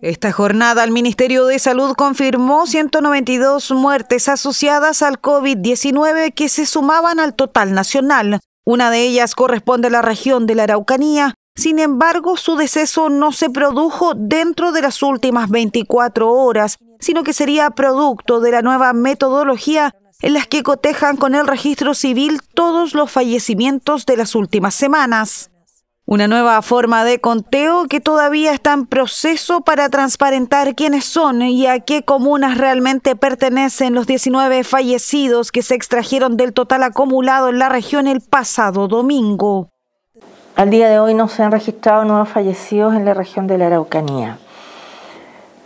Esta jornada el Ministerio de Salud confirmó 192 muertes asociadas al COVID-19 que se sumaban al total nacional. Una de ellas corresponde a la región de la Araucanía. Sin embargo, su deceso no se produjo dentro de las últimas 24 horas, sino que sería producto de la nueva metodología en las que cotejan con el registro civil todos los fallecimientos de las últimas semanas. Una nueva forma de conteo que todavía está en proceso para transparentar quiénes son y a qué comunas realmente pertenecen los 19 fallecidos que se extrajeron del total acumulado en la región el pasado domingo. Al día de hoy no se han registrado nuevos fallecidos en la región de la Araucanía.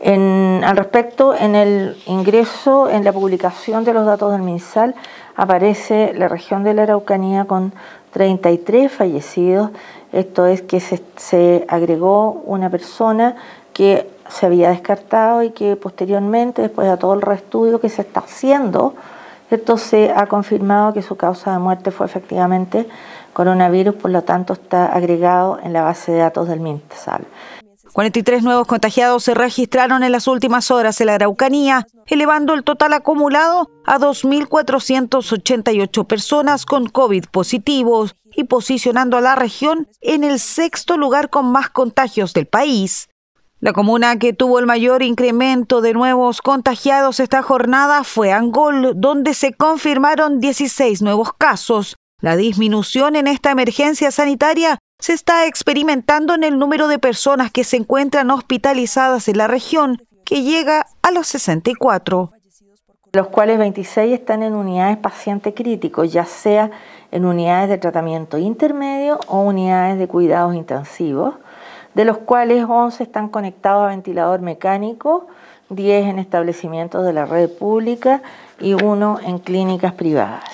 al respecto, en el ingreso, en la publicación de los datos del MinSal, aparece la región de la Araucanía con 33 fallecidos esto es que se, se agregó una persona que se había descartado y que posteriormente, después de todo el reestudio que se está haciendo, esto se ha confirmado que su causa de muerte fue efectivamente coronavirus, por lo tanto está agregado en la base de datos del MINTSAL. 43 nuevos contagiados se registraron en las últimas horas en la Araucanía, elevando el total acumulado a 2.488 personas con COVID positivos, y posicionando a la región en el sexto lugar con más contagios del país. La comuna que tuvo el mayor incremento de nuevos contagiados esta jornada fue Angol, donde se confirmaron 16 nuevos casos. La disminución en esta emergencia sanitaria se está experimentando en el número de personas que se encuentran hospitalizadas en la región, que llega a los 64 los cuales 26 están en unidades paciente crítico, ya sea en unidades de tratamiento intermedio o unidades de cuidados intensivos, de los cuales 11 están conectados a ventilador mecánico, 10 en establecimientos de la red pública y 1 en clínicas privadas.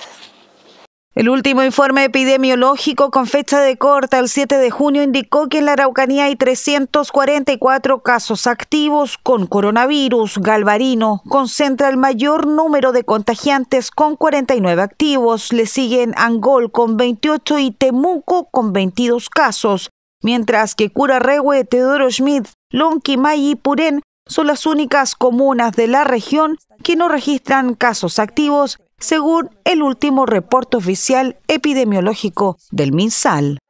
El último informe epidemiológico con fecha de corta el 7 de junio indicó que en la Araucanía hay 344 casos activos con coronavirus. Galvarino concentra el mayor número de contagiantes con 49 activos. Le siguen Angol con 28 y Temuco con 22 casos. Mientras que Curarrehue, Teodoro Schmidt, Lonquimay y Purén son las únicas comunas de la región que no registran casos activos según el último reporte oficial epidemiológico del MinSal.